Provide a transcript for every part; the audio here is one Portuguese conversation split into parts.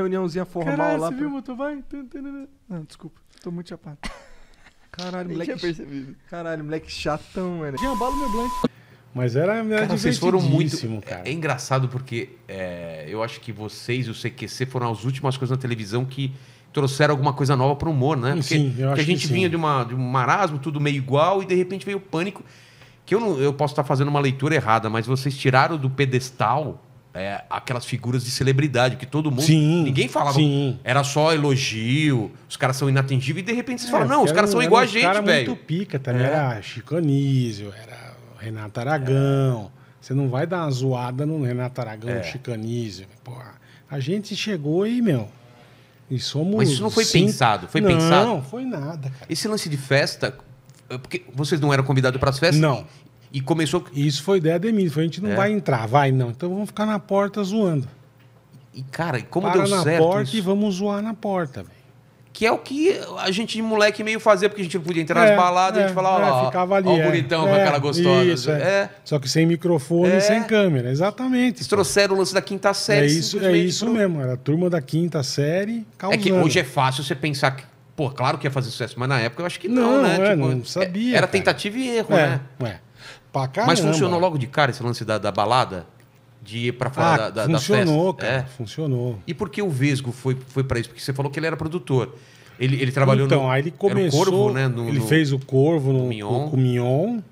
reuniãozinha formal Caralho, lá. Você pra... viu motoboy? Não, desculpa. Tô muito chapado. Caralho, moleque. Tinha percebido. Caralho, moleque chatão, velho. Tinha um balo meu blanco. Mas era, era vocês foram muito. Cara. É, é engraçado porque é, eu acho que vocês e o CQC foram as últimas coisas na televisão que trouxeram alguma coisa nova para o humor, né? Porque, sim, eu acho que a gente que vinha de, uma, de um marasmo, tudo meio igual, e de repente veio o pânico. Que eu, não, eu posso estar fazendo uma leitura errada, mas vocês tiraram do pedestal é, aquelas figuras de celebridade, que todo mundo. Sim, ninguém falava. Sim. Era só elogio, os caras são inatingíveis, e de repente você é, fala, não, os caras são igual a gente, velho. Era muito pica também, é. era Chico Anísio, era Renato Aragão. Você não vai dar uma zoada no Renato Aragão, é. Chico Anísio. Porra. A gente chegou e, meu. E somos Mas isso não foi cinco... pensado, foi não, pensado? Não, foi nada. Cara. Esse lance de festa, é porque vocês não eram convidados para as festas? Não. E começou. Isso foi ideia de mim. Foi, a gente não é. vai entrar, vai não. Então vamos ficar na porta zoando. E, cara, como Para deu na certo. na porta isso? e vamos zoar na porta, velho. Que é o que a gente de moleque meio fazia, porque a gente não podia entrar é, nas baladas, é, a gente é, falava, é, ó, ficava ali, ó, o é. bonitão com aquela gostosa. Isso, assim. é. Só que sem microfone e sem câmera, exatamente. Eles trouxeram o lance da quinta série. É isso, é isso pro... mesmo, era a turma da quinta série causando. É que hoje é fácil você pensar que, pô, claro que ia fazer sucesso, mas na época eu acho que não, não né? Tipo, não sabia. Era cara. tentativa e erro, né? É. Pra caramba. Mas funcionou logo de cara esse lance da, da balada? de ir para fora ah, da, da, funcionou, da festa. Cara, é? Funcionou. E por que o Vesgo foi, foi para isso? Porque você falou que ele era produtor. Ele, ele trabalhou então, no. Então, aí ele começou. Corvo, né? no, ele no, fez o Corvo no, no Com, o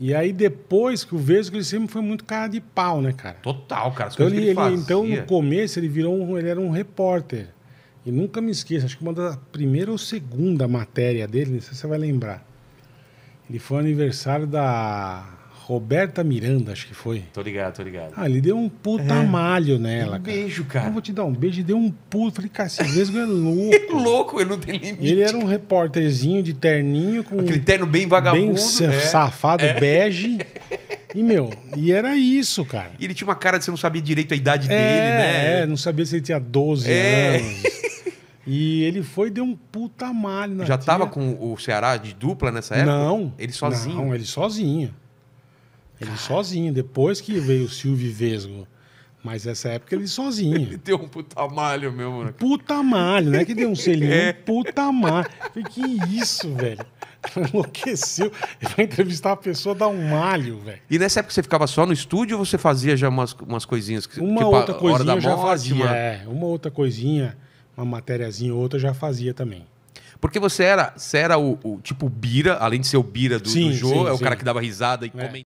E aí, depois que o Vesgo, ele sempre foi muito cara de pau, né, cara? Total, cara. Então, ele, ele, então, no começo, ele virou um, ele era um repórter. E nunca me esqueço, acho que uma da primeira ou segunda matéria dele, não sei se você vai lembrar ele foi aniversário da Roberta Miranda, acho que foi. Tô ligado, tô ligado. Ah, ele deu um puta é. malho nela, um cara. beijo, cara. Eu vou te dar um beijo, e deu um puto. Falei, cara, esse vesgo é louco. louco, ele não tem limite. Ele era um repórterzinho de terninho com... Aquele terno bem vagabundo, Bem né? safado, é. bege. E, meu, e era isso, cara. E ele tinha uma cara de você não sabia direito a idade é, dele, né? É, não sabia se ele tinha 12 é. anos. E ele foi e deu um puta malho na Já tia. tava com o Ceará de dupla nessa época? Não. Ele sozinho? Não, ele sozinho. Ele Cara. sozinho, depois que veio o Silvio Vesgo. Mas essa época ele sozinho. Ele deu um puta malho mesmo. mano né? Puta malho, né? Que deu um selinho, é. puta malho. Falei, que isso, velho? Enlouqueceu. Ele vai entrevistar a pessoa, dá um malho, velho. E nessa época você ficava só no estúdio ou você fazia já umas, umas coisinhas? Que, uma tipo, outra coisinha hora da morte, já fazia, é. Uma outra coisinha uma matériazinha ou outra já fazia também. Porque você era, você era o, o tipo Bira, além de ser o Bira do, sim, do jogo, é o sim. cara que dava risada e é. comentava.